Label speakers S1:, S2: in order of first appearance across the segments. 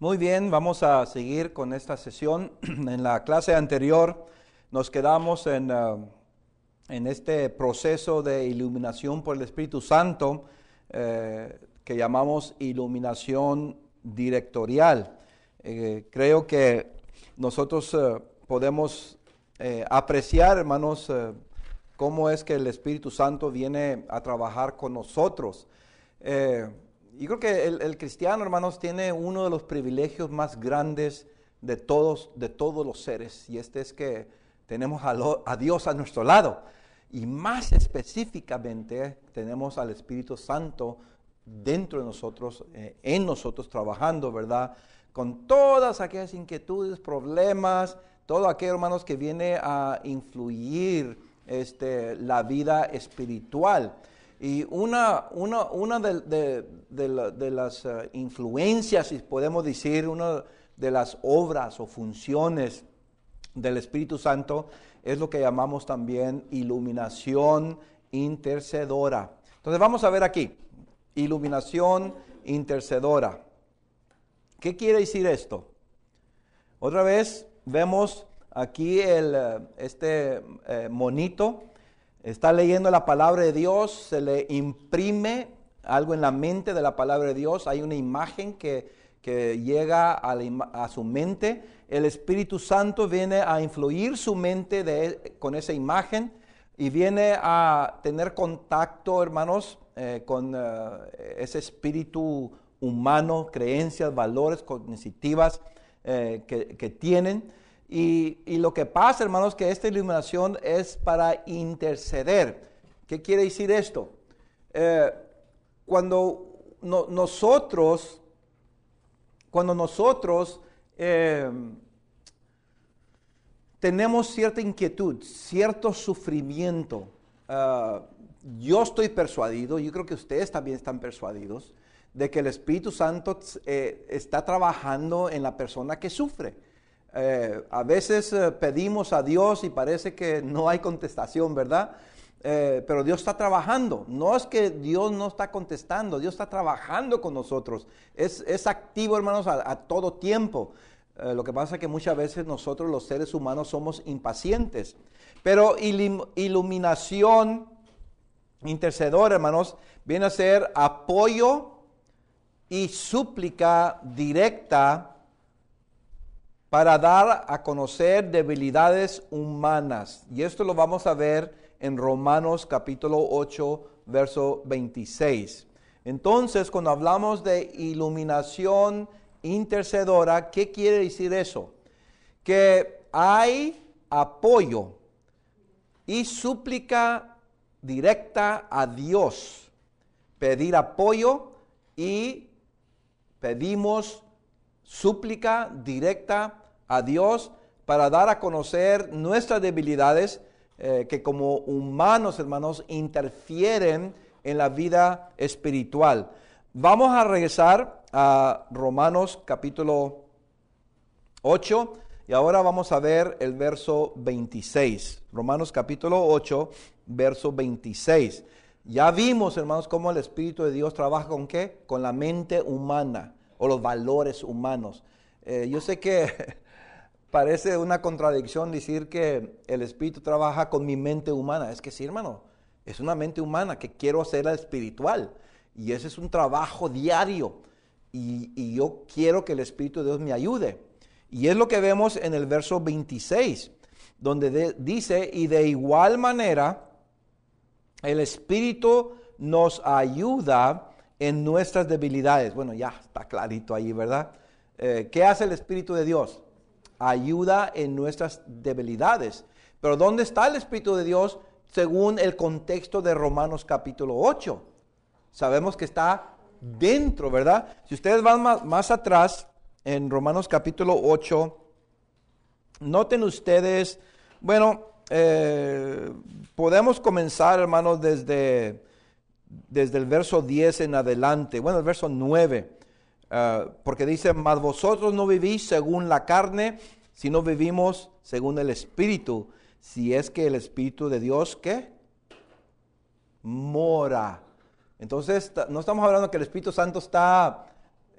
S1: Muy bien, vamos a seguir con esta sesión. en la clase anterior nos quedamos eh, en, este proceso de iluminación por el Espíritu Santo eh, que llamamos iluminación directorial. Eh, creo que nosotros podemos apreciar, hermanos, cómo es que el Espíritu Santo viene a trabajar con nosotros. Y creo que el, cristiano, hermanos, tiene uno de los privilegios más grandes de todos, de todos los seres, y este es que tenemos a, a Dios a nuestro lado. Y más específicamente tenemos al Espíritu Santo dentro de nosotros, eh, en nosotros, trabajando, ¿verdad? Con todas aquellas inquietudes, problemas, todo aquello, hermanos, que viene a influir este, la vida espiritual. Y una, una, de, las eh, influencias, si podemos decir, una de las obras o funciones del Espíritu Santo es lo que llamamos también iluminación intercedora. Entonces vamos a ver aquí, iluminación intercedora. ¿Qué quiere decir esto? Otra vez vemos aquí el, eh, este eh, monito está leyendo la palabra de Dios, se le imprime algo en la mente de la palabra de Dios, hay una imagen que, llega a, su mente, el Espíritu Santo viene a influir su mente e, con esa imagen y viene a tener contacto, hermanos, eh, con eh, ese espíritu humano, creencias, valores cognitivas eh, que, que tienen. Y, lo que pasa, hermanos, que esta iluminación es para interceder. ¿Qué quiere decir esto? Eh, cuando nosotros, cuando nosotros em, tenemos cierta inquietud, cierto sufrimiento, ah, yo estoy persuadido, yo creo que ustedes también están persuadidos, de que el Espíritu Santo eh, está trabajando en la persona que sufre. Eh, a veces eh, pedimos a Dios y parece que no hay contestación, ¿verdad? Eh, pero Dios está trabajando. No es que Dios no está contestando, Dios está trabajando con nosotros. Es, activo, hermanos, a, todo tiempo. lo que pasa es que muchas veces nosotros los seres humanos somos impacientes. Pero iluminación, intercedor, hermanos, viene a ser apoyo y súplica directa para dar a conocer debilidades humanas. Y esto lo vamos a ver en Romanos capítulo 8, verso 26. Entonces, cuando hablamos de iluminación intercedora, ¿qué quiere decir eso? Que hay apoyo y súplica directa a Dios. Pedir apoyo y pedimos súplica directa a Dios para dar a conocer nuestras debilidades eh, que como humanos, hermanos, interfieren en la vida espiritual. Vamos a regresar a Romanos capítulo 8 y ahora vamos a ver el verso 26. Romanos capítulo 8, verso 26. Ya vimos, hermanos, cómo el Espíritu de Dios trabaja con qué? Con la mente humana o los valores humanos. Eh, yo sé que parece una contradicción decir que el espíritu trabaja con mi mente humana. Es que sí, hermano, es una mente humana que quiero hacer hacerla espiritual. Y ese es un trabajo diario. Y, yo quiero que el Espíritu de Dios me ayude. Y es lo que vemos en el verso 26, donde dice, y de igual manera, el Espíritu nos ayuda en nuestras debilidades. Bueno, ya está clarito ahí, ¿verdad? Eh, ¿Qué hace el Espíritu de Dios? Ayuda en nuestras debilidades. Pero ¿dónde está el Espíritu de Dios según el contexto de Romanos capítulo 8? Sabemos que está dentro, ¿verdad? Si ustedes van más, atrás, en Romanos capítulo 8, noten ustedes, bueno, eh, podemos comenzar, hermanos, desde desde el verso 10 en adelante, bueno, el verso 9, eh, porque dice, mas vosotros no vivís según la carne, sino vivimos según el Espíritu, si es que el Espíritu de Dios, ¿qué? Mora. Entonces, no estamos hablando que el Espíritu Santo está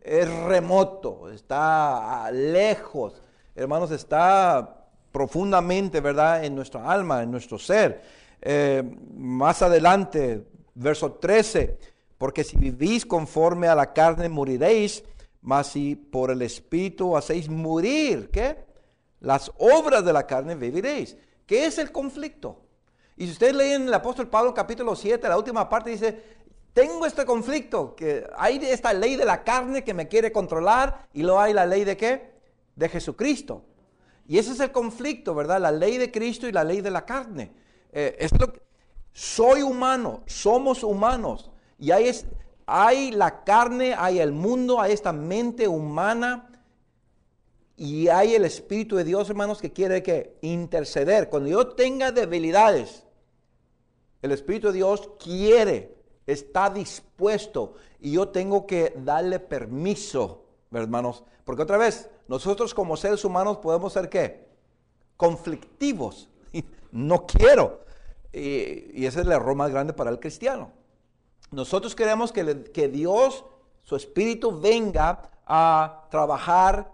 S1: es remoto, está lejos, hermanos, está profundamente, ¿verdad?, en nuestra alma, en nuestro ser. Eh, más adelante, Verso 13, porque si vivís conforme a la carne moriréis, mas si por el Espíritu hacéis morir, ¿qué? Las obras de la carne viviréis. ¿Qué es el conflicto? Y si ustedes leen el apóstol Pablo capítulo 7, la última parte dice, tengo este conflicto, que hay esta ley de la carne que me quiere controlar y luego hay la ley de qué? De Jesucristo. Y ese es el conflicto, ¿verdad? La ley de Cristo y la ley de la carne. Eh, soy humano, somos humanos. Y hay, es, hay la carne, hay el mundo, hay esta mente humana. Y hay el Espíritu de Dios, hermanos, que quiere que interceder. Cuando yo tenga debilidades, el Espíritu de Dios quiere, está dispuesto. Y yo tengo que darle permiso, hermanos. Porque otra vez, nosotros como seres humanos podemos ser qué? Conflictivos. No quiero. Y, ese es el error más grande para el cristiano. Nosotros queremos que, Dios, su Espíritu, venga a trabajar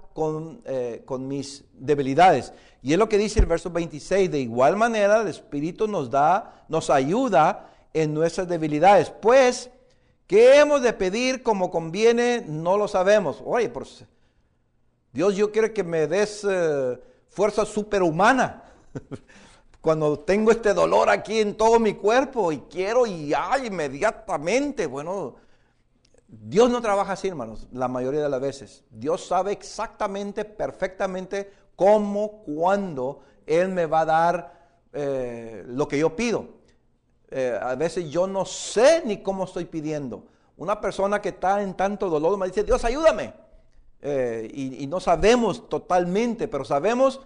S1: eh, con, mis debilidades. Y es lo que dice el verso 26. De igual manera, el Espíritu nos da, nos ayuda en nuestras debilidades. Pues, ¿qué hemos de pedir como conviene? No lo sabemos. Oye, pues, Dios, yo quiero que me des eh, fuerza superhumana. cuando tengo este dolor aquí en todo mi cuerpo y quiero y ay, inmediatamente, bueno, Dios no trabaja así, hermanos, la mayoría de las veces. Dios sabe exactamente, perfectamente cómo, cuándo Él me va a dar eh, lo que yo pido. Eh, a veces yo no sé ni cómo estoy pidiendo. Una persona que está en tanto dolor me dice, Dios, ayúdame. Eh, y, y no sabemos totalmente, pero sabemos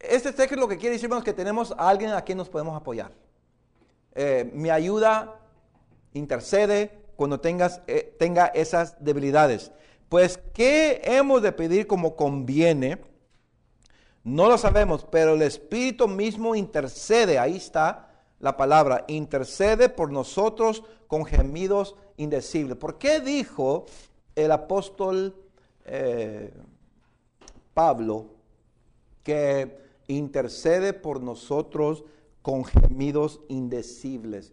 S1: este texto lo que quiere decirnos que tenemos a alguien a quien nos podemos apoyar. Eh, mi ayuda intercede cuando tengas, eh, tenga esas debilidades. Pues, ¿qué hemos de pedir como conviene? No lo sabemos, pero el Espíritu mismo intercede, ahí está la palabra, intercede por nosotros con gemidos indecibles. ¿Por qué dijo el apóstol eh, Pablo que intercede por nosotros con gemidos indecibles.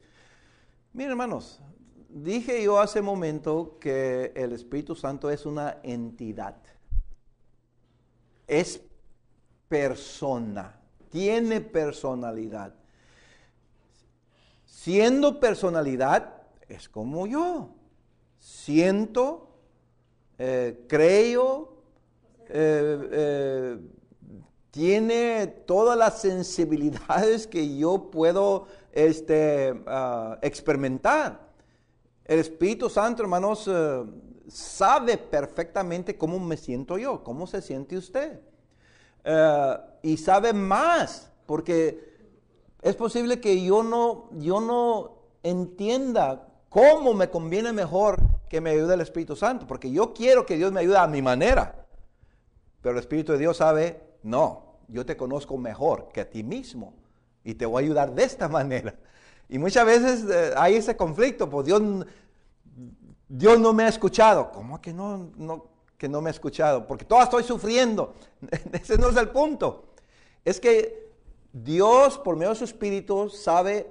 S1: Miren, hermanos, dije yo hace momento que el Espíritu Santo es una entidad. Es persona, tiene personalidad. Siendo personalidad, es como yo. Siento, eh, creo, eh, eh, tiene todas las sensibilidades que yo puedo este, ah, experimentar. El Espíritu Santo, hermanos, eh, sabe perfectamente cómo me siento yo, cómo se siente usted. Eh, y sabe más, porque es posible que yo no, yo no entienda cómo me conviene mejor que me ayude el Espíritu Santo, porque yo quiero que Dios me ayude a mi manera. Pero el Espíritu de Dios sabe, no, yo te conozco mejor que a ti mismo y te voy a ayudar de esta manera. Y muchas veces eh, hay ese conflicto, pues Dios, Dios no me ha escuchado. ¿Cómo que no, que no me ha escuchado? Porque todavía estoy sufriendo. Ese no es el punto. Es que Dios, por medio de su Espíritu, sabe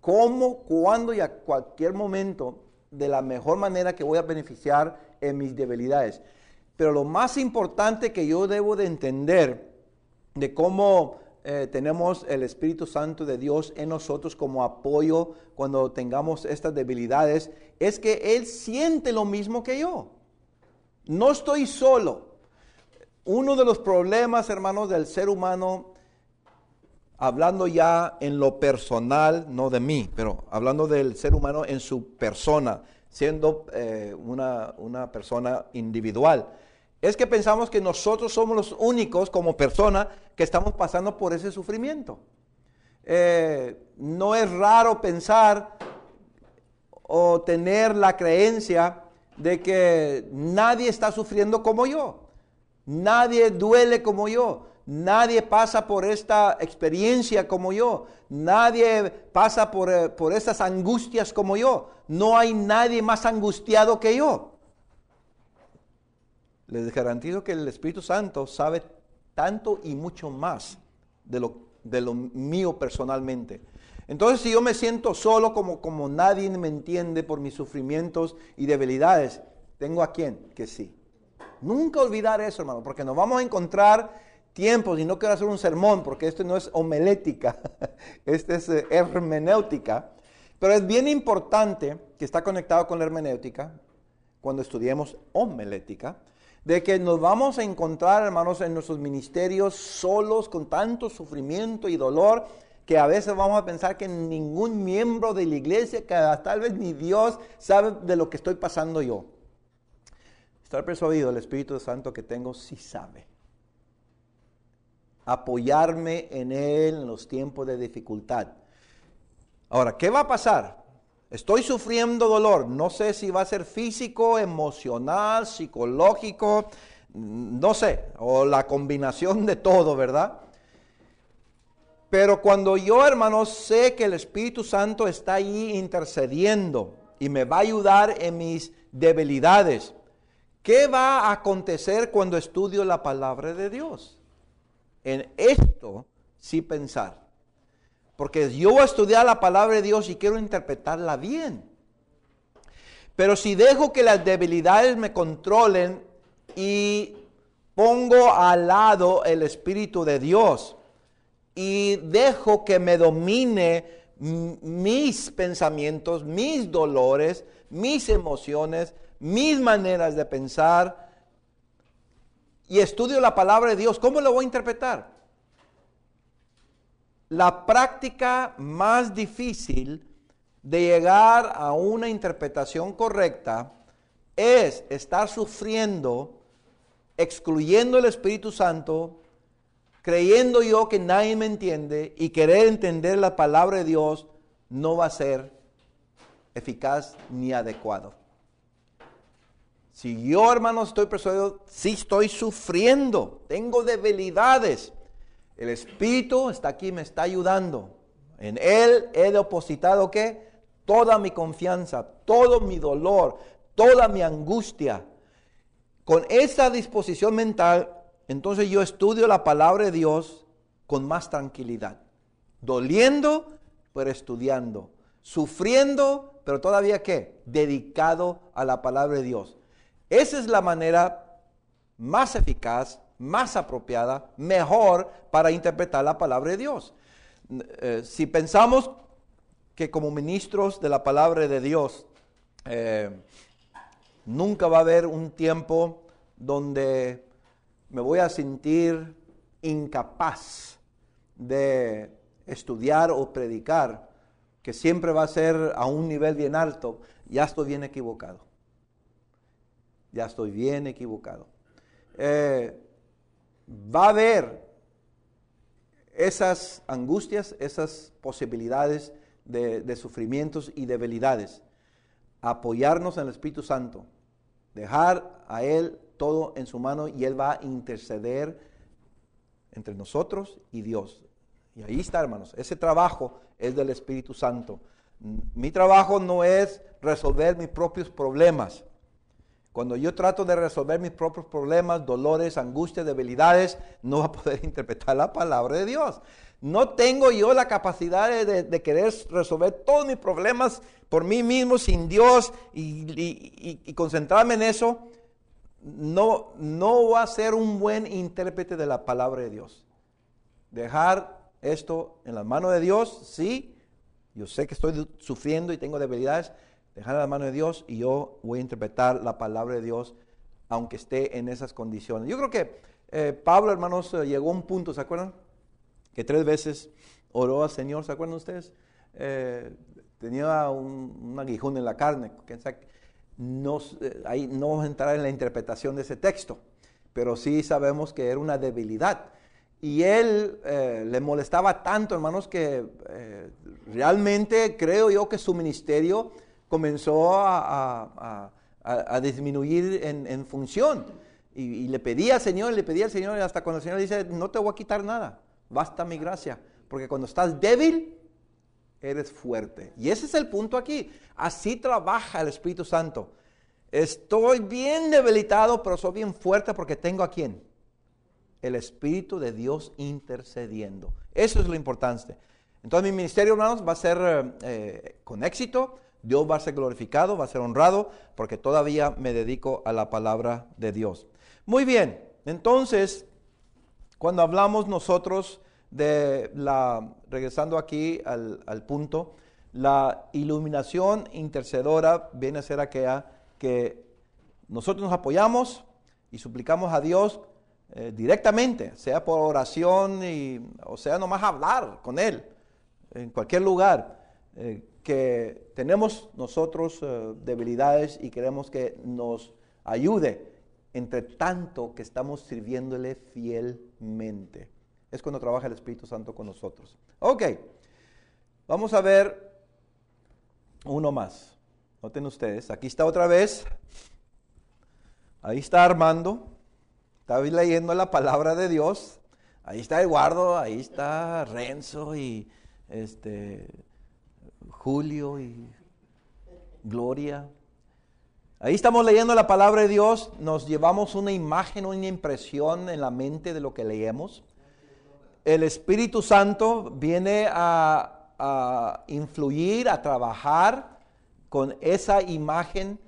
S1: cómo, cuándo y a cualquier momento, de la mejor manera que voy a beneficiar en mis debilidades. Pero lo más importante que yo debo de entender de cómo eh, tenemos el Espíritu Santo de Dios en nosotros como apoyo cuando tengamos estas debilidades, es que Él siente lo mismo que yo. No estoy solo. Uno de los problemas, hermanos, del ser humano, hablando ya en lo personal, no de mí, pero hablando del ser humano en su persona, siendo eh, una, una persona individual es que pensamos que nosotros somos los únicos como personas que estamos pasando por ese sufrimiento. Eh, no es raro pensar o tener la creencia de que nadie está sufriendo como yo, nadie duele como yo, nadie pasa por esta experiencia como yo, nadie pasa por, eh, por estas angustias como yo, no hay nadie más angustiado que yo. Les garantizo que el Espíritu Santo sabe tanto y mucho más de lo, de lo mío personalmente. Entonces, si yo me siento solo como, como nadie me entiende por mis sufrimientos y debilidades, ¿tengo a quién? Que sí. Nunca olvidar eso, hermano, porque nos vamos a encontrar tiempos y no quiero hacer un sermón porque esto no es homelética, este es eh, hermenéutica, pero es bien importante que está conectado con la hermenéutica cuando estudiemos homelética, de que nos vamos a encontrar, hermanos, en nuestros ministerios solos con tanto sufrimiento y dolor que a veces vamos a pensar que ningún miembro de la iglesia, tal vez ni Dios sabe de lo que estoy pasando yo. Estar persuadido el Espíritu Santo que tengo sí sabe. Apoyarme en Él en los tiempos de dificultad. Ahora, ¿qué va a pasar? Estoy sufriendo dolor, no sé si va a ser físico, emocional, psicológico, mm, no sé, o la combinación de todo, ¿verdad? Pero cuando yo, hermanos, sé que el Espíritu Santo está ahí intercediendo y me va a ayudar en mis debilidades, ¿qué va a acontecer cuando estudio la palabra de Dios? En esto sí pensar. Porque yo voy a estudiar la palabra de Dios y quiero interpretarla bien. Pero si dejo que las debilidades me controlen y pongo al lado el Espíritu de Dios y dejo que me domine mis pensamientos, mis dolores, mis emociones, mis maneras de pensar, y estudio la palabra de Dios, ¿cómo lo voy a interpretar? la práctica más difícil de llegar a una interpretación correcta es estar sufriendo, excluyendo el Espíritu Santo, creyendo yo que nadie me entiende y querer entender la palabra de Dios no va a ser eficaz ni adecuado. Si yo, hermano, estoy persuadido, sí estoy sufriendo, tengo debilidades, el Espíritu está aquí, me está ayudando. En Él he depositado que toda mi confianza, todo mi dolor, toda mi angustia. Con esa disposición mental, entonces yo estudio la palabra de Dios con más tranquilidad. Doliendo, pero estudiando. Sufriendo, pero todavía qué? Dedicado a la palabra de Dios. Esa es la manera más eficaz más apropiada, mejor para interpretar la palabra de Dios. Eh, si pensamos que como ministros de la palabra de Dios, eh, nunca va a haber un tiempo donde me voy a sentir incapaz de estudiar o predicar, que siempre va a ser a un nivel bien alto, ya estoy bien equivocado. Ya estoy bien equivocado. Eh, va a haber esas angustias, esas posibilidades de, sufrimientos y debilidades. Apoyarnos en el Espíritu Santo, dejar a Él todo en su mano y Él va a interceder entre nosotros y Dios. Y ahí está, hermanos, ese trabajo es del Espíritu Santo. Mi trabajo no es resolver mis propios problemas. Cuando yo trato de resolver mis propios problemas, dolores, angustias, debilidades, no va a poder interpretar la palabra de Dios. No tengo yo la capacidad de, querer resolver todos mis problemas por mí mismo, sin Dios, y, concentrarme en eso. No, no va a ser un buen intérprete de la palabra de Dios. Dejar esto en las manos de Dios, sí. Yo sé que estoy sufriendo y tengo debilidades, Dejar la mano de Dios y yo voy a interpretar la palabra de Dios aunque esté en esas condiciones. Yo creo que eh, Pablo, hermanos, eh, llegó a un punto, ¿se acuerdan? Que tres veces oró al Señor, ¿se acuerdan ustedes? Eh, tenía un, aguijón en la carne. No, ahí no vamos a entrar en la interpretación de ese texto, pero sí sabemos que era una debilidad. Y él le molestaba tanto, hermanos, que realmente creo yo que su ministerio comenzó a, disminuir en, función. Y, le pedía al Señor, le pedía al Señor, hasta cuando el Señor dice, no te voy a quitar nada, basta mi gracia. Porque cuando estás débil, eres fuerte. Y ese es el punto aquí. Así trabaja el Espíritu Santo. Estoy bien debilitado, pero soy bien fuerte porque tengo a quién? El Espíritu de Dios intercediendo. Eso es lo importante. Entonces mi ministerio, hermanos, va a ser eh, eh, con éxito Dios va a ser glorificado, va a ser honrado, porque todavía me dedico a la palabra de Dios. Muy bien, entonces, cuando hablamos nosotros de la, regresando aquí al, punto, la iluminación intercedora viene a ser aquella que nosotros nos apoyamos y suplicamos a Dios eh, directamente, sea por oración y, o sea nomás hablar con Él en cualquier lugar. Eh, que tenemos nosotros eh, debilidades y queremos que nos ayude entre tanto que estamos sirviéndole fielmente. Es cuando trabaja el Espíritu Santo con nosotros. Ok, vamos a ver uno más. Noten ustedes, aquí está otra vez. Ahí está Armando. Está leyendo la palabra de Dios. Ahí está Eduardo, ahí está Renzo y este Julio y Gloria. Ahí estamos leyendo la palabra de Dios, nos llevamos una imagen, una impresión en la mente de lo que leemos. El Espíritu Santo viene a, influir, a trabajar con esa imagen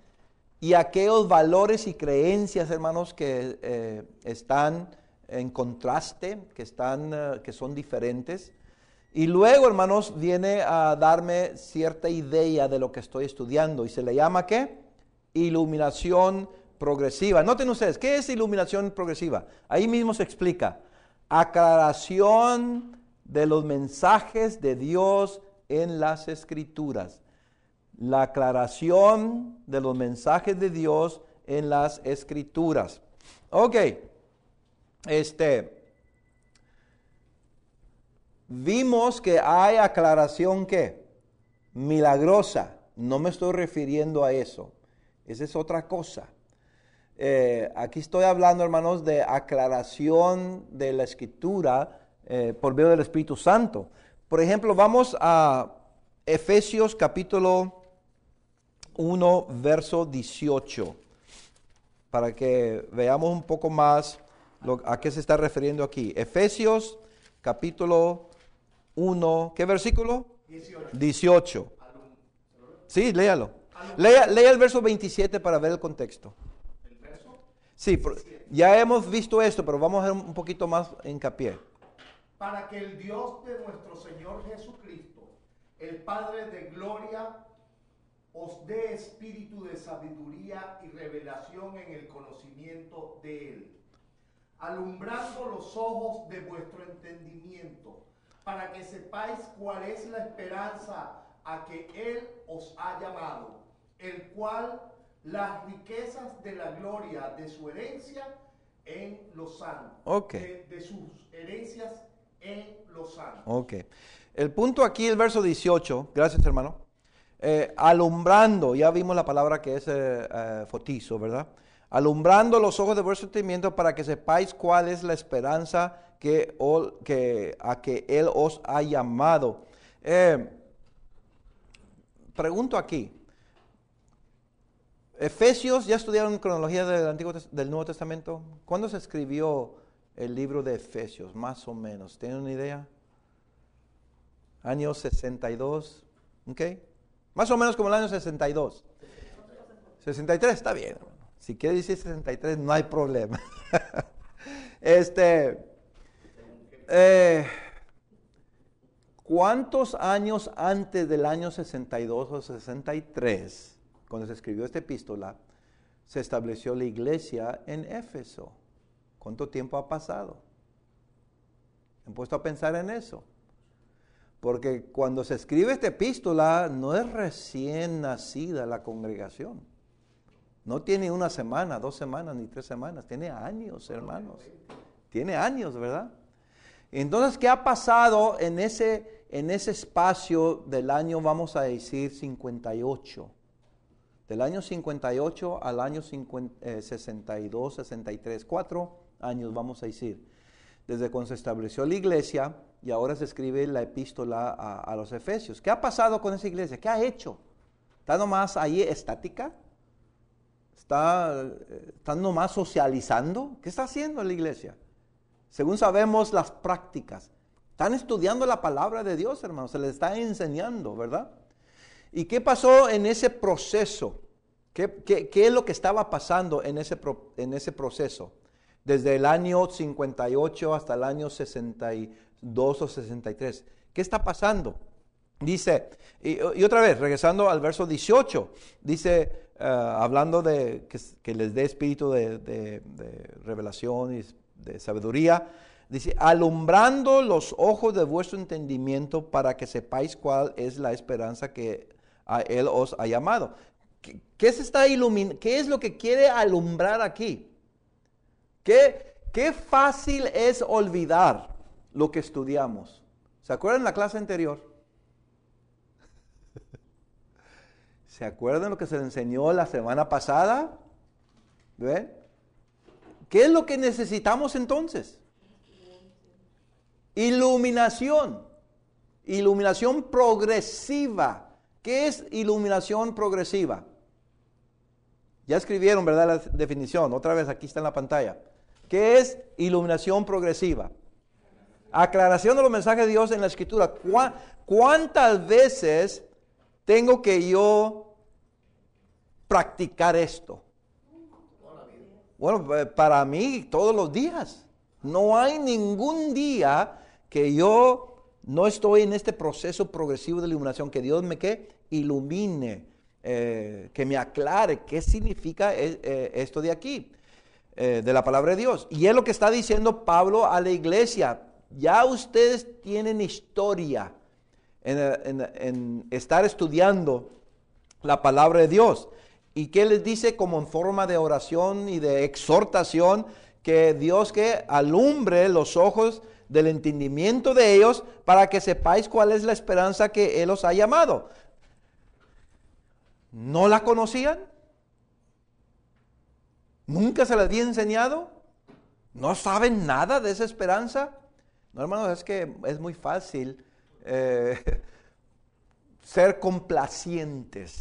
S1: y aquellos valores y creencias, hermanos, que eh, están en contraste, que, están, eh, que son diferentes. Y luego, hermanos, viene a darme cierta idea de lo que estoy estudiando. ¿Y se le llama qué? Iluminación progresiva. Noten ustedes, ¿qué es iluminación progresiva? Ahí mismo se explica. Aclaración de los mensajes de Dios en las escrituras. La aclaración de los mensajes de Dios en las escrituras. Ok. Este vimos que hay aclaración que milagrosa. No me estoy refiriendo a eso. Esa es otra cosa. Eh, aquí estoy hablando, hermanos, de aclaración de la escritura eh, por medio del Espíritu Santo. Por ejemplo, vamos a Efesios capítulo 1, verso 18, para que veamos un poco más a qué se está refiriendo aquí. Efesios capítulo 1, ¿qué versículo? 18. Sí, léalo. Lea, el verso 27 para ver el contexto. Sí, ya hemos visto esto, pero vamos a hacer un poquito más hincapié. Para que el Dios de nuestro Señor Jesucristo, el Padre de gloria, os dé espíritu de sabiduría y revelación en el conocimiento de Él, alumbrando los ojos de vuestro entendimiento para que sepáis cuál es la esperanza a que Él os ha llamado, el cual las riquezas de la gloria de su herencia en los santos, Ok. de, sus herencias en los santos. Ok. El punto aquí, el verso 18, gracias hermano, eh, alumbrando, ya vimos la palabra que es eh, eh, fotizo, ¿verdad? Alumbrando los ojos de vuestro entendimiento para que sepáis cuál es la esperanza que, a que Él os ha llamado. Eh, pregunto aquí. Efesios, ¿ya estudiaron cronología del, Antiguo, del Nuevo Testamento? ¿Cuándo se escribió el libro de Efesios, más o menos? ¿Tienen una idea? Año 62, ¿ok? Más o menos como el año 62. 63, está bien. Si quiere decir 63, no hay problema. este, eh, ¿cuántos años antes del año 62 o 63, cuando se escribió esta epístola, se estableció la iglesia en Éfeso? ¿Cuánto tiempo ha pasado? Me he puesto a pensar en eso. Porque cuando se escribe esta epístola, no es recién nacida la congregación. No tiene una semana, dos semanas, ni tres semanas. Tiene años, hermanos. Tiene años, ¿verdad? Entonces, ¿qué ha pasado en ese, en ese espacio del año, vamos a decir, 58? Del año 58 al año 62, 63, 4 años, vamos a decir. Desde cuando se estableció la iglesia y ahora se escribe la epístola a, los Efesios. ¿Qué ha pasado con esa iglesia? ¿Qué ha hecho? ¿Está nomás ahí estática? ¿Está, eh, ¿Está nomás socializando? ¿Qué está haciendo la iglesia? según sabemos las prácticas. Están estudiando la palabra de Dios, hermano, se les está enseñando, ¿verdad? ¿Y qué pasó en ese proceso? ¿Qué, es lo que estaba pasando en ese, proceso? Desde el año 58 hasta el año 62 o 63. ¿Qué está pasando? Dice, y, otra vez, regresando al verso 18, dice, eh, hablando de que, les dé espíritu de, revelación y de sabiduría, dice, alumbrando los ojos de vuestro entendimiento para que sepáis cuál es la esperanza que a Él os ha llamado. ¿Qué, está ¿Qué es lo que quiere alumbrar aquí? ¿Qué, fácil es olvidar lo que estudiamos. ¿Se acuerdan la clase anterior? ¿Se acuerdan lo que se enseñó la semana pasada? ¿Ven? ¿Qué es lo que necesitamos entonces? Iluminación. Iluminación progresiva. ¿Qué es iluminación progresiva? Ya escribieron, ¿verdad? La definición. Otra vez, aquí está en la pantalla. ¿Qué es iluminación progresiva? Aclaración de los mensajes de Dios en la escritura. ¿Cuántas veces tengo que yo practicar esto? Bueno, eh, para mí todos los días. No hay ningún día que yo no estoy en este proceso progresivo de iluminación, que Dios me que ilumine, eh, que me aclare qué significa eh, esto de aquí, de la palabra de Dios. Y es lo que está diciendo Pablo a la iglesia. Ya ustedes tienen historia en estar estudiando la palabra de Dios. ¿Y qué les dice como en forma de oración y de exhortación? Que Dios que alumbre los ojos del entendimiento de ellos para que sepáis cuál es la esperanza que Él os ha llamado. ¿No la conocían? ¿Nunca se la había enseñado? ¿No saben nada de esa esperanza? No, hermanos, es que es muy fácil eh, ser complacientes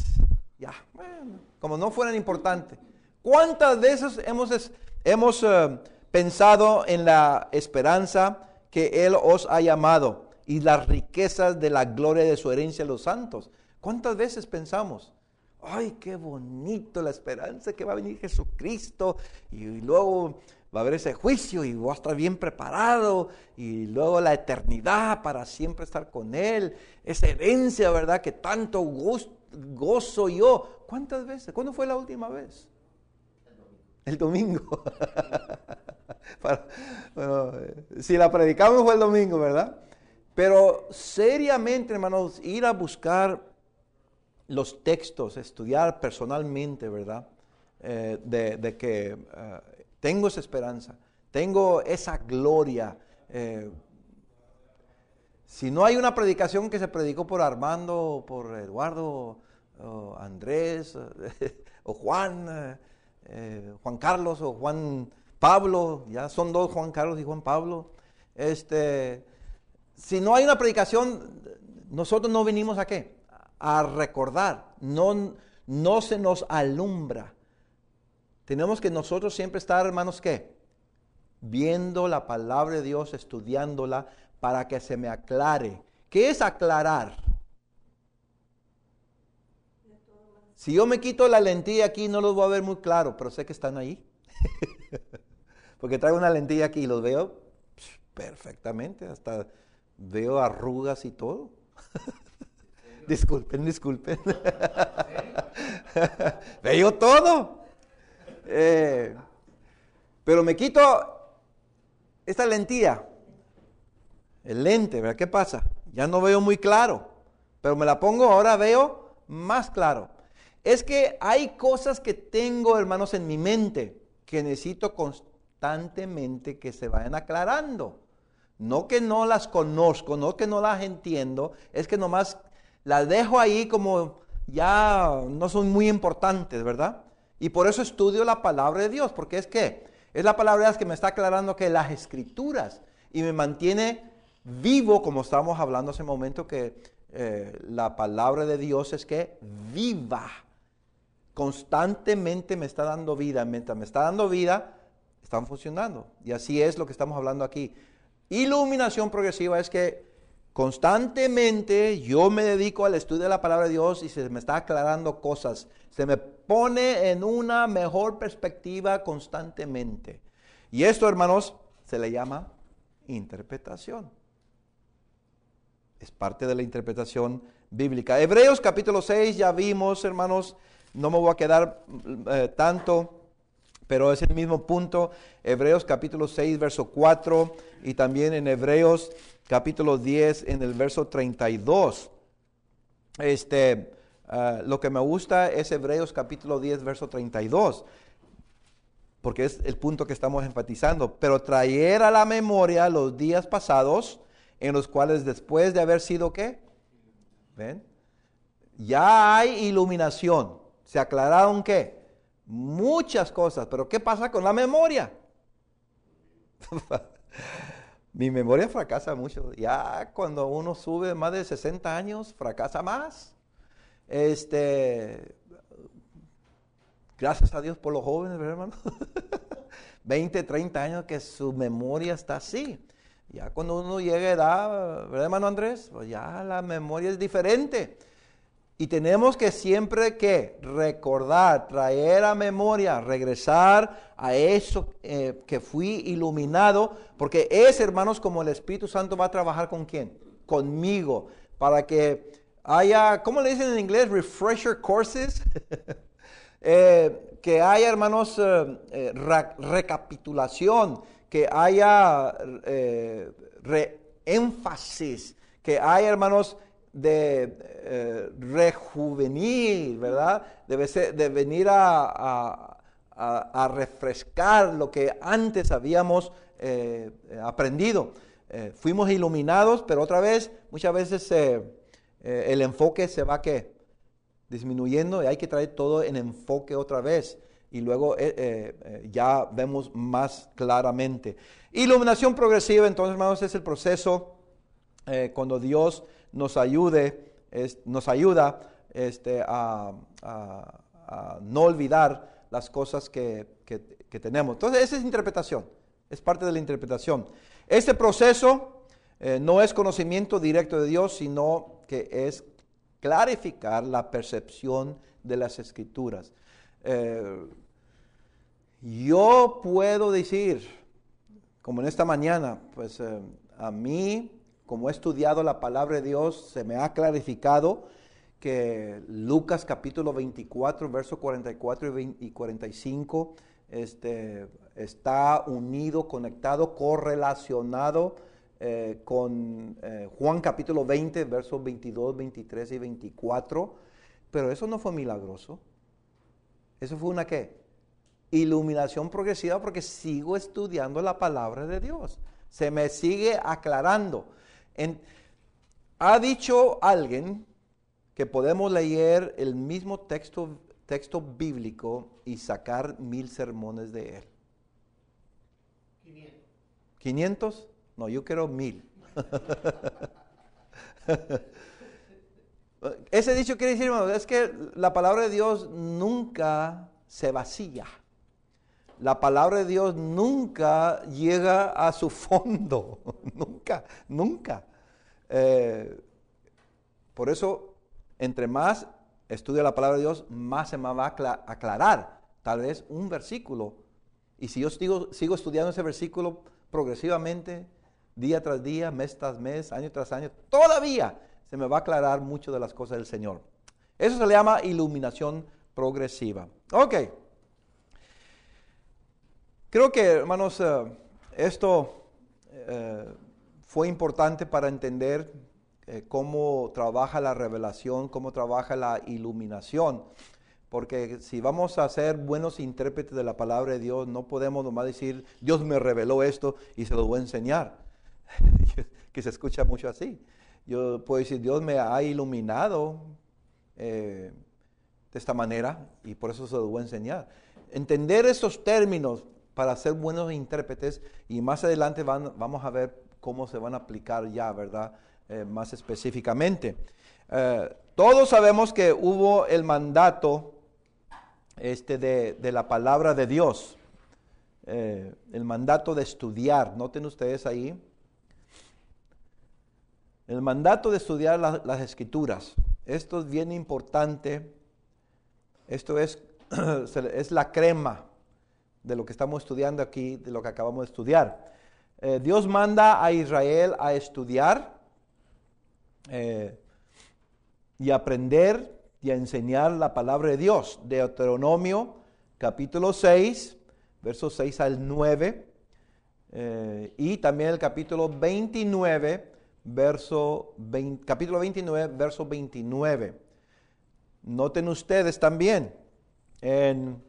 S1: ya, bueno, como no fueran importantes. ¿Cuántas veces hemos, hemos eh, pensado en la esperanza que Él os ha llamado y las riquezas de la gloria de su herencia a los santos? ¿Cuántas veces pensamos? Ay, qué bonito la esperanza que va a venir Jesucristo y, y luego va a haber ese juicio y va a estar bien preparado y luego la eternidad para siempre estar con Él, esa herencia, ¿verdad? Que tanto gusto gozo yo. Oh, ¿Cuántas veces? ¿Cuándo fue la última vez? El domingo. Eh, si la predicamos fue el domingo, ¿verdad? Pero seriamente, hermanos, ir a buscar los textos, estudiar personalmente, ¿verdad? Eh, de, que eh, tengo esa esperanza, tengo esa gloria. Si no hay una predicación que se predicó por Armando, por Eduardo, o Andrés, o Juan, eh, Juan Carlos, o Juan Pablo, ya son dos Juan Carlos y Juan Pablo. Este, si no hay una predicación, nosotros no venimos a qué? A recordar. No, no se nos alumbra. Tenemos que nosotros siempre estar, hermanos, ¿qué? Viendo la palabra de Dios, estudiándola, para que se me aclare. ¿Qué es aclarar? Si yo me quito la lentilla aquí, no los voy a ver muy claro, pero sé que están ahí. Porque traigo una lentilla aquí y los veo perfectamente, hasta veo arrugas y todo. disculpen, disculpen. veo todo. Eh, pero me quito esta lentilla el lente, ¿verdad? ¿Qué pasa? Ya no veo muy claro, pero me la pongo, ahora veo más claro. Es que hay cosas que tengo, hermanos, en mi mente que necesito constantemente que se vayan aclarando. No que no las conozco, no que no las entiendo, es que nomás las dejo ahí como ya no son muy importantes, ¿verdad? Y por eso estudio la palabra de Dios, porque es que es la palabra de Dios que me está aclarando que las escrituras y me mantiene vivo, como estábamos hablando hace un momento, que eh, la palabra de Dios es que viva. Constantemente me está dando vida. Mientras me está dando vida, están funcionando. Y así es lo que estamos hablando aquí. Iluminación progresiva es que constantemente yo me dedico al estudio de la palabra de Dios y se me está aclarando cosas. Se me pone en una mejor perspectiva constantemente. Y esto, hermanos, se le llama interpretación. Es parte de la interpretación bíblica. Hebreos capítulo 6, ya vimos, hermanos, no me voy a quedar eh, tanto, pero es el mismo punto. Hebreos capítulo 6, verso 4, y también en Hebreos capítulo 10, en el verso 32. Este, eh, lo que me gusta es Hebreos capítulo 10, verso 32 porque es el punto que estamos enfatizando, pero traer a la memoria los días pasados en los cuales después de haber sido qué? ¿Ven? Ya hay iluminación. Se aclararon qué? Muchas cosas. Pero ¿qué pasa con la memoria? Mi memoria fracasa mucho. Ya cuando uno sube más de 60 años, fracasa más. Este, gracias a Dios por los jóvenes, hermano. 20, 30 años que su memoria está así. Ya cuando uno llega a edad, ¿verdad, hermano Andrés? Pues ya la memoria es diferente. Y tenemos que siempre que recordar, traer a memoria, regresar a eso eh, que fui iluminado, porque es, hermanos, como el Espíritu Santo va a trabajar con quién? Conmigo, para que haya, ¿cómo le dicen en inglés? Refresher courses. Eh, que haya, hermanos, eh, recapitulación, que haya eh, re énfasis, que haya, hermanos, de eh, rejuvenir, ¿verdad? de venir a, refrescar lo que antes habíamos eh, aprendido. fuimos iluminados, pero otra vez, muchas veces el enfoque se va que disminuyendo y hay que traer todo en enfoque otra vez y luego eh, eh, eh, ya vemos más claramente. Iluminación progresiva, entonces, hermanos, es el proceso cuando Dios nos ayude, nos ayuda este, a, no olvidar las cosas que, tenemos. Entonces, esa es interpretación, es parte de la interpretación. Este proceso no es conocimiento directo de Dios, sino que es clarificar la percepción de las escrituras. Yo puedo decir, como en esta mañana, pues eh, a mí, como he estudiado la palabra de Dios, se me ha clarificado que Lucas capítulo 24, verso 44 y, 45, este, está unido, conectado, correlacionado eh, con eh, Juan capítulo 20, versos 22, 23 y 24. Pero eso no fue milagroso. Eso fue una qué? iluminación progresiva porque sigo estudiando la palabra de Dios. Se me sigue aclarando. ha dicho alguien que podemos leer el mismo texto, texto bíblico y sacar mil sermones de él. 500. No, yo quiero mil. Ese dicho quiere decir, hermano, es que la palabra de Dios nunca se vacía la palabra de Dios nunca llega a su fondo, nunca, nunca. Eh, por eso, entre más estudio la palabra de Dios, más se me va a aclarar tal vez un versículo. Y si yo sigo, sigo estudiando ese versículo progresivamente, día tras día, mes tras mes, año tras año, todavía se me va a aclarar mucho de las cosas del Señor. Eso se le llama iluminación progresiva. Ok. Creo que, hermanos, eh, esto eh, fue importante para entender eh, cómo trabaja la revelación, cómo trabaja la iluminación. Porque si vamos a ser buenos intérpretes de la palabra de Dios, no podemos nomás decir, Dios me reveló esto y se lo voy a enseñar. que se escucha mucho así. Yo puedo decir, Dios me ha iluminado de esta manera y por eso se lo voy a enseñar. Entender esos términos para ser buenos intérpretes y más adelante vamos a ver cómo se van a aplicar ya, ¿verdad? Eh, más específicamente. Eh, todos sabemos que hubo el mandato este, de, la palabra de Dios, eh, el mandato de estudiar, noten ustedes ahí, el mandato de estudiar las escrituras. Esto es bien importante, esto es, es la crema de lo que estamos estudiando aquí, de lo que acabamos de estudiar. Eh, Dios manda a Israel a estudiar eh, y aprender y a enseñar la palabra de Dios. Deuteronomio capítulo 6, versos 6 al 9, eh, y también el capítulo 29, verso capítulo 29, verso 29. Noten ustedes también en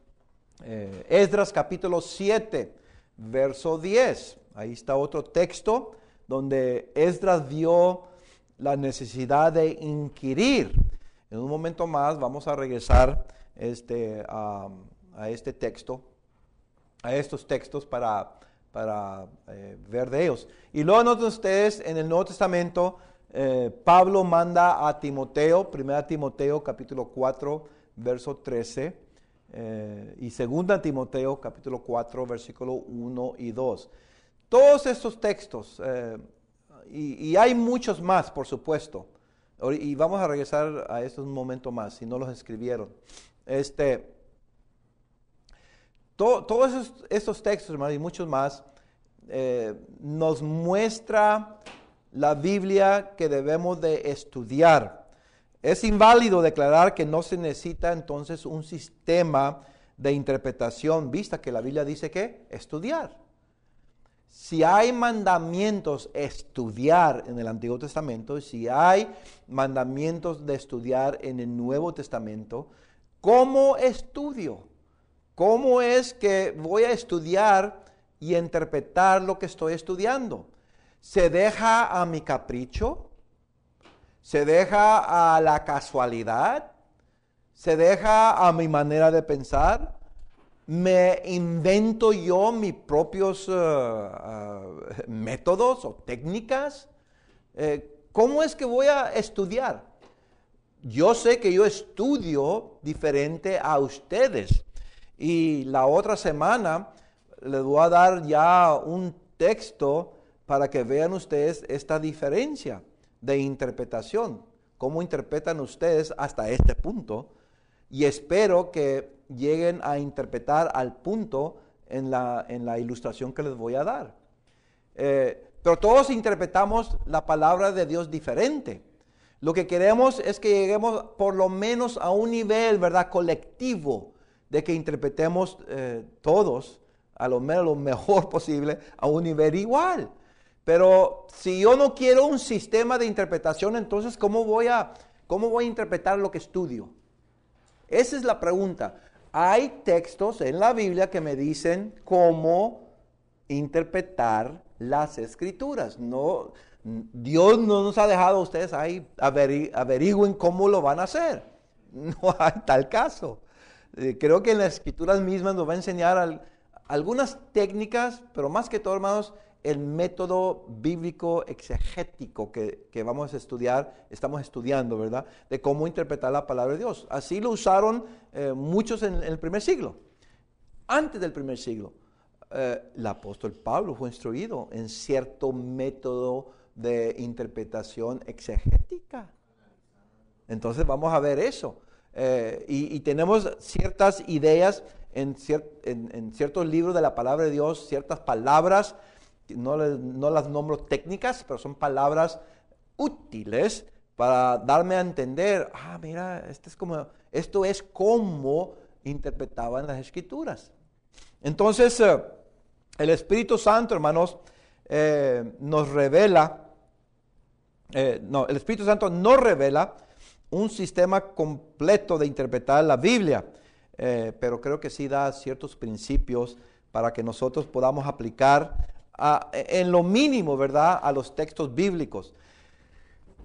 S1: eh, Esdras capítulo 7, verso 10. Ahí está otro texto donde Esdras dio la necesidad de inquirir. En un momento más vamos a regresar este, a, este texto, a estos textos para, para eh, ver de ellos. Y luego noten ustedes en el Nuevo Testamento, eh, Pablo manda a Timoteo, 1 Timoteo capítulo 4, verso 13, eh, y segunda Timoteo capítulo 4 versículo 1 y 2. Todos estos textos, eh, y, hay muchos más por supuesto, y vamos a regresar a esto un momento más, si no los escribieron. Este, todos estos textos, más y muchos más, eh, nos muestra la Biblia que debemos de estudiar es inválido declarar que no se necesita entonces un sistema de interpretación, vista que la Biblia dice que estudiar. Si hay mandamientos estudiar en el Antiguo Testamento, si hay mandamientos de estudiar en el Nuevo Testamento, ¿cómo estudio? ¿Cómo es que voy a estudiar y interpretar lo que estoy estudiando? ¿Se deja a mi capricho? se deja a la casualidad, se deja a mi manera de pensar, me invento yo mis propios eh, eh, métodos o técnicas. Eh, ¿Cómo es que voy a estudiar? Yo sé que yo estudio diferente a ustedes. Y la otra semana les voy a dar ya un texto para que vean ustedes esta diferencia de interpretación. ¿Cómo interpretan ustedes hasta este punto? Y espero que lleguen a interpretar al punto en la, ilustración que les voy a dar. Eh, pero todos interpretamos la palabra de Dios diferente. Lo que queremos es que lleguemos por lo menos a un nivel, ¿verdad?, colectivo, de que interpretemos eh, todos a lo, menos, lo mejor posible a un nivel igual. Pero si yo no quiero un sistema de interpretación, entonces ¿cómo voy a, cómo voy a interpretar lo que estudio? Esa es la pregunta. Hay textos en la Biblia que me dicen cómo interpretar las escrituras. No, Dios no nos ha dejado a ustedes ahí averigüen cómo lo van a hacer. No hay tal caso. Eh, creo que en las escrituras mismas nos va a enseñar algunas técnicas, pero más que todo, hermanos, el método bíblico exegético que, vamos a estudiar, estamos estudiando, ¿verdad? De cómo interpretar la palabra de Dios. Así lo usaron eh, muchos en, el primer siglo. Antes del primer siglo, eh, el apóstol Pablo fue instruido en cierto método de interpretación exegética. Entonces vamos a ver eso. Eh, y, tenemos ciertas ideas en, en ciertos libros de la palabra de Dios, ciertas palabras no, las nombro técnicas, pero son palabras útiles para darme a entender, ah, mira, esto es como, esto es como interpretaban las escrituras. Entonces, eh, el Espíritu Santo, hermanos, eh, nos revela, eh, no, el Espíritu Santo no revela un sistema completo de interpretar la Biblia, pero creo que sí da ciertos principios para que nosotros podamos aplicar en lo mínimo, ¿verdad?, a los textos bíblicos.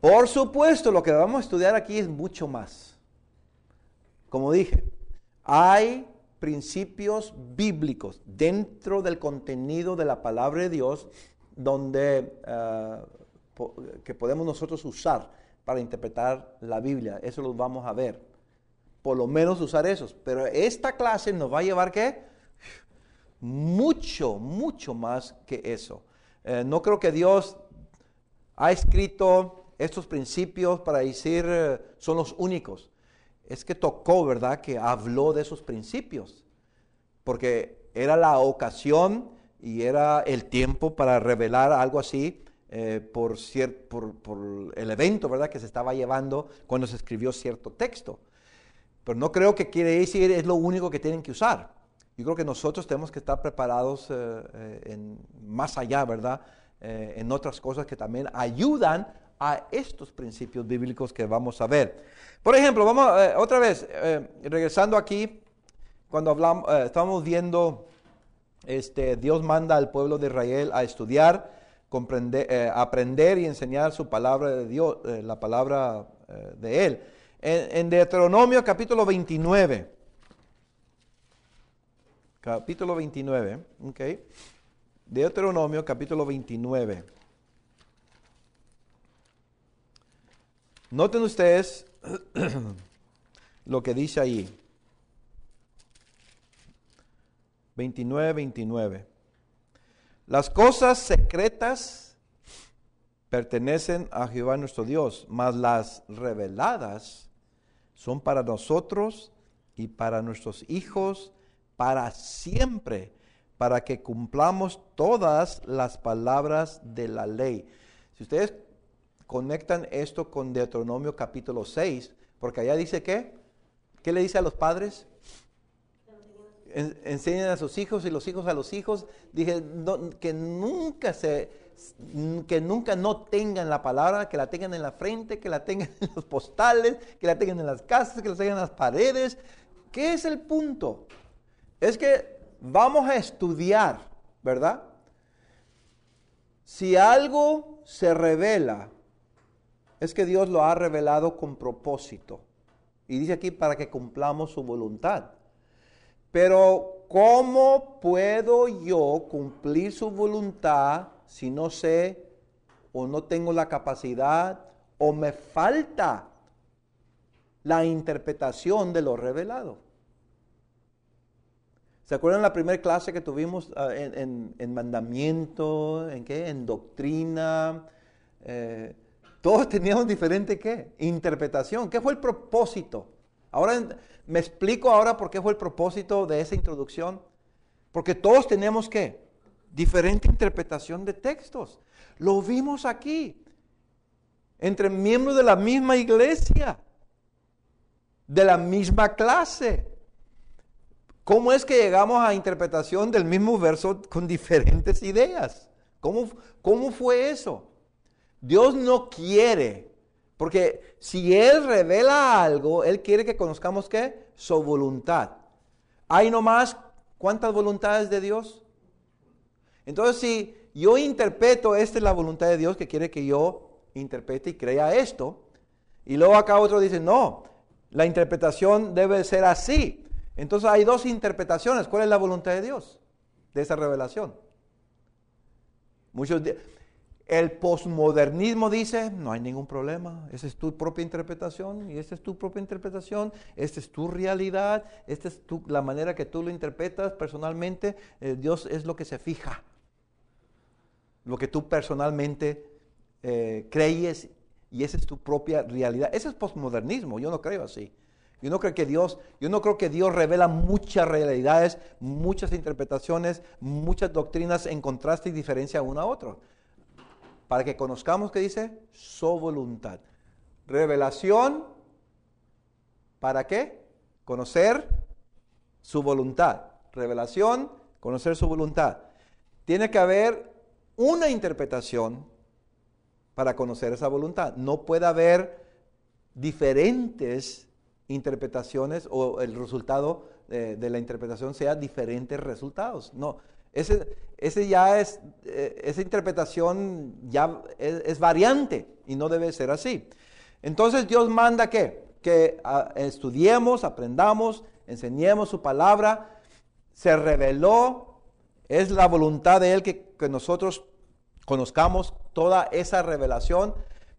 S1: Por supuesto, lo que vamos a estudiar aquí es mucho más. Como dije, hay principios bíblicos dentro del contenido de la palabra de Dios donde, eh, que podemos nosotros usar para interpretar la Biblia. Eso lo vamos a ver. Por lo menos usar esos. Pero esta clase nos va a llevar ¿qué? mucho, mucho más que eso. Eh, no creo que Dios ha escrito estos principios para decir eh, son los únicos. Es que tocó, ¿verdad? Que habló de esos principios. Porque era la ocasión y era el tiempo para revelar algo así eh, por, por, el evento, ¿verdad? Que se estaba llevando cuando se escribió cierto texto. Pero no creo que quiere decir es lo único que tienen que usar. Yo creo que nosotros tenemos que estar preparados eh, eh, en, más allá, ¿verdad? Eh, en otras cosas que también ayudan a estos principios bíblicos que vamos a ver. Por ejemplo, vamos otra vez, regresando aquí, cuando hablamos, estamos viendo, este, Dios manda al pueblo de Israel a estudiar, comprender, aprender y enseñar su palabra de Dios, la palabra de Él. En, en Deuteronomio capítulo 29 capítulo 29, ¿ok? Deuteronomio, capítulo 29. Noten ustedes lo que dice ahí. 29, 29. Las cosas secretas pertenecen a Jehová nuestro Dios, mas las reveladas son para nosotros y para nuestros hijos para siempre, para que cumplamos todas las palabras de la ley. Si ustedes conectan esto con Deuteronomio capítulo 6, porque allá dice que, ¿qué le dice a los padres? Enseñen enseñan a sus hijos y los hijos a los hijos. Dije, que nunca se, que nunca no tengan la palabra, que la tengan en la frente, que la tengan en los postales, que la tengan en las casas, que la tengan en las paredes. ¿Qué es el punto? es que vamos a estudiar, ¿verdad? Si algo se revela, es que Dios lo ha revelado con propósito. Y dice aquí para que cumplamos su voluntad. Pero ¿cómo puedo yo cumplir su voluntad si no sé o no tengo la capacidad o me falta la interpretación de lo revelado? ¿Se acuerdan la primera clase que tuvimos ah, en, mandamiento, en qué? En doctrina. Eh, todos teníamos diferente qué? Interpretación. ¿Qué fue el propósito? Ahora me explico ahora por qué fue el propósito de esa introducción. Porque todos tenemos qué? Diferente interpretación de textos. Lo vimos aquí. Entre miembros de la misma iglesia, de la misma clase. ¿Cómo es que llegamos a interpretación del mismo verso con diferentes ideas? ¿Cómo, cómo fue eso? Dios no quiere, porque si Él revela algo, Él quiere que conozcamos qué? Su voluntad. Hay nomás cuántas voluntades de Dios. Entonces, si yo interpreto, esta es la voluntad de Dios que quiere que yo interprete y crea esto, y luego acá otro dice, no, la interpretación debe ser así. Entonces hay dos interpretaciones. ¿Cuál es la voluntad de Dios de esa revelación? Muchos el posmodernismo dice, no hay ningún problema, esa es tu propia interpretación y esta es tu propia interpretación, esta es tu realidad, esta es tu, la manera que tú lo interpretas personalmente, eh, Dios es lo que se fija, lo que tú personalmente creyes eh, crees y esa es tu propia realidad. Ese es posmodernismo, yo no creo así. Yo no creo que Dios, yo no creo que Dios revela muchas realidades, muchas interpretaciones, muchas doctrinas en contraste y diferencia una a otra. Para que conozcamos ¿qué dice su voluntad. Revelación ¿para qué? Conocer su voluntad. Revelación, conocer su voluntad. Tiene que haber una interpretación para conocer esa voluntad. No puede haber diferentes interpretaciones o el resultado eh, de la interpretación sea diferentes resultados. No, ese, ese ya es, eh, esa interpretación ya es, variante y no debe ser así. Entonces Dios manda que, que ah, estudiemos, aprendamos, enseñemos su palabra, se reveló, es la voluntad de Él que, que nosotros conozcamos toda esa revelación,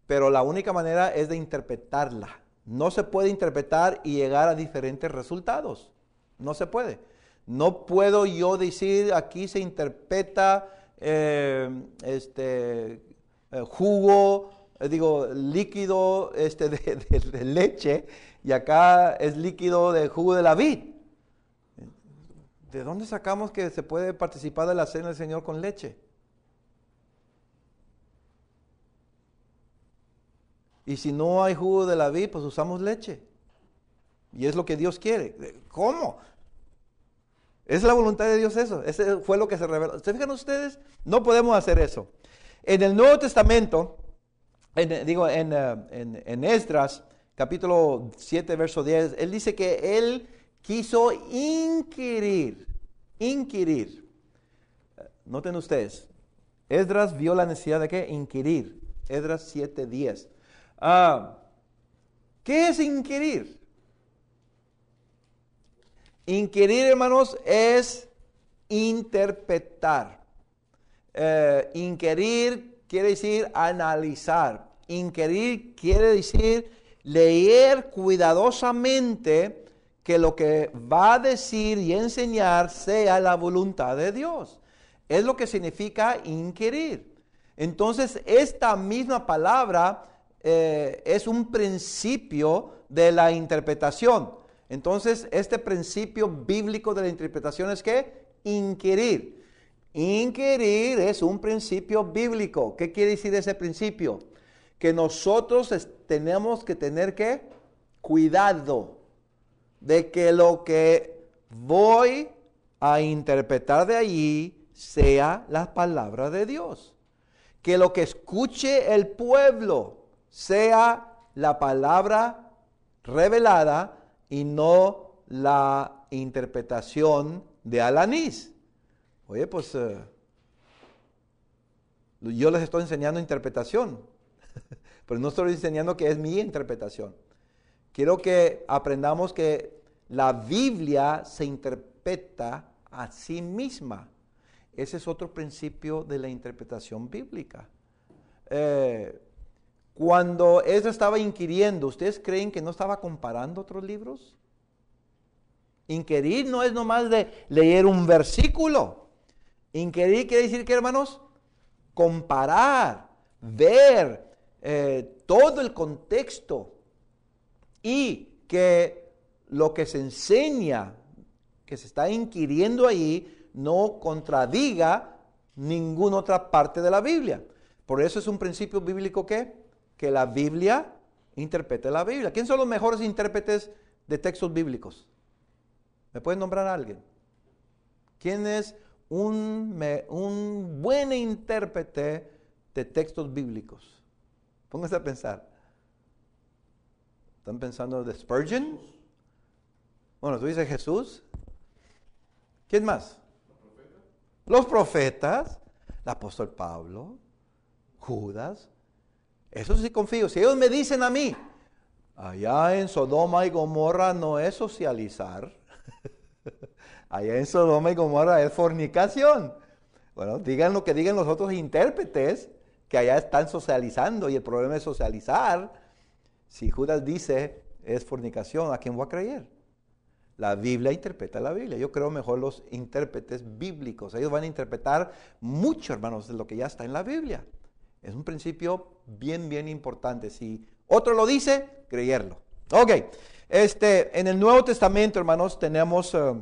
S1: pero la única manera es de interpretarla no se puede interpretar y llegar a diferentes resultados. No se puede. No puedo yo decir aquí se interpreta eh, este, eh, jugo, eh, digo, líquido este, de, de, leche y acá es líquido de jugo de la vid. ¿De dónde sacamos que se puede participar de la cena del Señor con leche? Y si no hay jugo de la vid, pues usamos leche. Y es lo que Dios quiere. ¿Cómo? Es la voluntad de Dios eso. Ese fue lo que se reveló. ¿Se fijan ustedes? No podemos hacer eso. En el Nuevo Testamento, digo, en, eh, en, en Esdras, capítulo 7, verso 10, él dice que él quiso inquirir, inquirir. Noten ustedes, Esdras vio la necesidad de qué? Inquirir. Esdras 7, 10. Ah, ¿Qué es inquirir? Inquirir, hermanos, es interpretar. Eh, inquirir quiere decir analizar. Inquirir quiere decir leer cuidadosamente que lo que va a decir y enseñar sea la voluntad de Dios. Es lo que significa inquirir. Entonces, esta misma palabra eh, es un principio de la interpretación. Entonces, este principio bíblico de la interpretación es que inquirir. Inquirir es un principio bíblico. ¿Qué quiere decir ese principio? Que nosotros tenemos que tener que cuidado de que lo que voy a interpretar de allí sea la palabra de Dios. Que lo que escuche el pueblo sea la palabra revelada y no la interpretación de Alanís. Oye, pues eh, yo les estoy enseñando interpretación, pero no estoy enseñando que es mi interpretación. Quiero que aprendamos que la Biblia se interpreta a sí misma. Ese es otro principio de la interpretación bíblica. Eh, cuando Ezra estaba inquiriendo, ¿ustedes creen que no estaba comparando otros libros? Inquirir no es nomás de leer un versículo. Inquirir quiere decir que, hermanos, comparar, ver eh, todo el contexto y que lo que se enseña, que se está inquiriendo ahí, no contradiga ninguna otra parte de la Biblia. Por eso es un principio bíblico que que la Biblia interprete la Biblia. ¿Quién son los mejores intérpretes de textos bíblicos? ¿Me pueden nombrar a alguien? ¿Quién es un, un buen intérprete de textos bíblicos? Pónganse a pensar. ¿Están pensando de Spurgeon? Bueno, tú dices Jesús. ¿Quién más? Los profetas. Los profetas. El apóstol Pablo. Judas. Eso sí confío. Si ellos me dicen a mí, allá en Sodoma y Gomorra no es socializar. allá en Sodoma y Gomorra es fornicación. Bueno, digan lo que digan los otros intérpretes, que allá están socializando y el problema es socializar. Si Judas dice es fornicación, ¿a quién voy a creer? La Biblia interpreta la Biblia. Yo creo mejor los intérpretes bíblicos. Ellos van a interpretar mucho, hermanos, de lo que ya está en la Biblia. Es un principio bien, bien importante. Si otro lo dice, creerlo. Ok, este, en el Nuevo Testamento, hermanos, tenemos eh,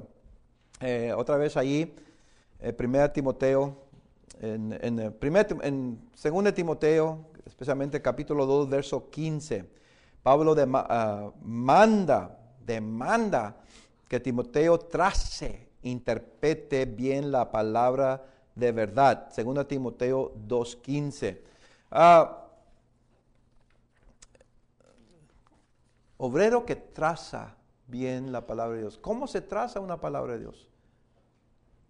S1: eh, otra vez ahí, eh, primera Timoteo, en, en, primer, en Timoteo, especialmente capítulo 2, verso 15. Pablo de, ah, manda, demanda que Timoteo trace, interprete bien la palabra de verdad. Segundo Timoteo 2.15. Ah, obrero que traza bien la palabra de Dios. ¿Cómo se traza una palabra de Dios?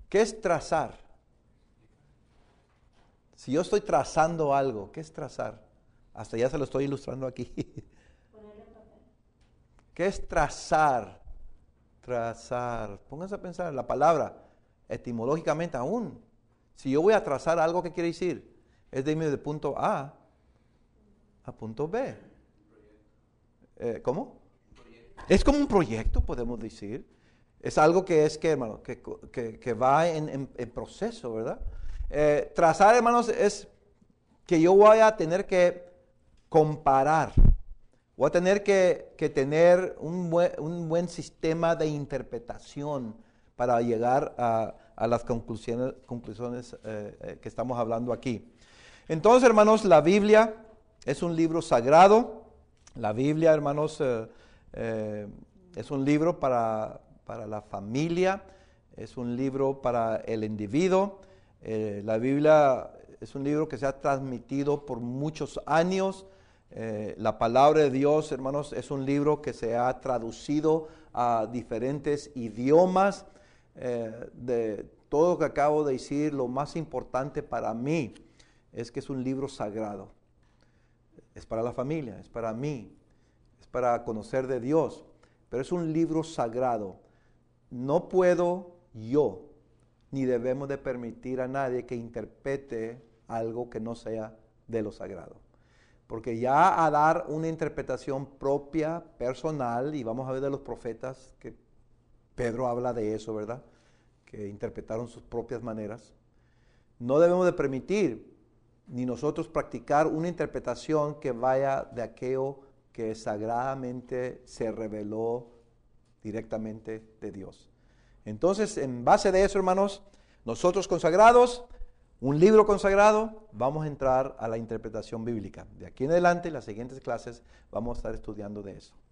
S1: ¿Qué es trazar? Si yo estoy trazando algo, ¿qué es trazar? Hasta ya se lo estoy ilustrando aquí. ¿Qué es trazar? Trazar. Pónganse a pensar, en la palabra etimológicamente aún si yo voy a trazar algo, que quiere decir? Es de irme de punto A a punto B. Eh, ¿Cómo? Es como un proyecto, podemos decir. Es algo que es que, hermano, que, va en, proceso, ¿verdad? Eh, trazar, hermanos, es que yo voy a tener que comparar. Voy a tener que, tener un buen, sistema de interpretación para llegar a, a las conclusiones, conclusiones eh, eh, que estamos hablando aquí. Entonces, hermanos, la Biblia es un libro sagrado. La Biblia, hermanos, eh, es un libro para, la familia, es un libro para el individuo. la Biblia es un libro que se ha transmitido por muchos años. la palabra de Dios, hermanos, es un libro que se ha traducido a diferentes idiomas. Eh, de todo lo que acabo de decir, lo más importante para mí es que es un libro sagrado. Es para la familia, es para mí, es para conocer de Dios, pero es un libro sagrado. No puedo yo, ni debemos de permitir a nadie que interprete algo que no sea de lo sagrado. Porque ya a dar una interpretación propia, personal, y vamos a ver de los profetas que Pedro habla de eso, ¿verdad? Que interpretaron sus propias maneras. No debemos de permitir ni nosotros practicar una interpretación que vaya de aquello que sagradamente se reveló directamente de Dios. Entonces, en base de eso, hermanos, nosotros consagrados, un libro consagrado, vamos a entrar a la interpretación bíblica. De aquí en adelante, en las siguientes clases, vamos a estar estudiando de eso.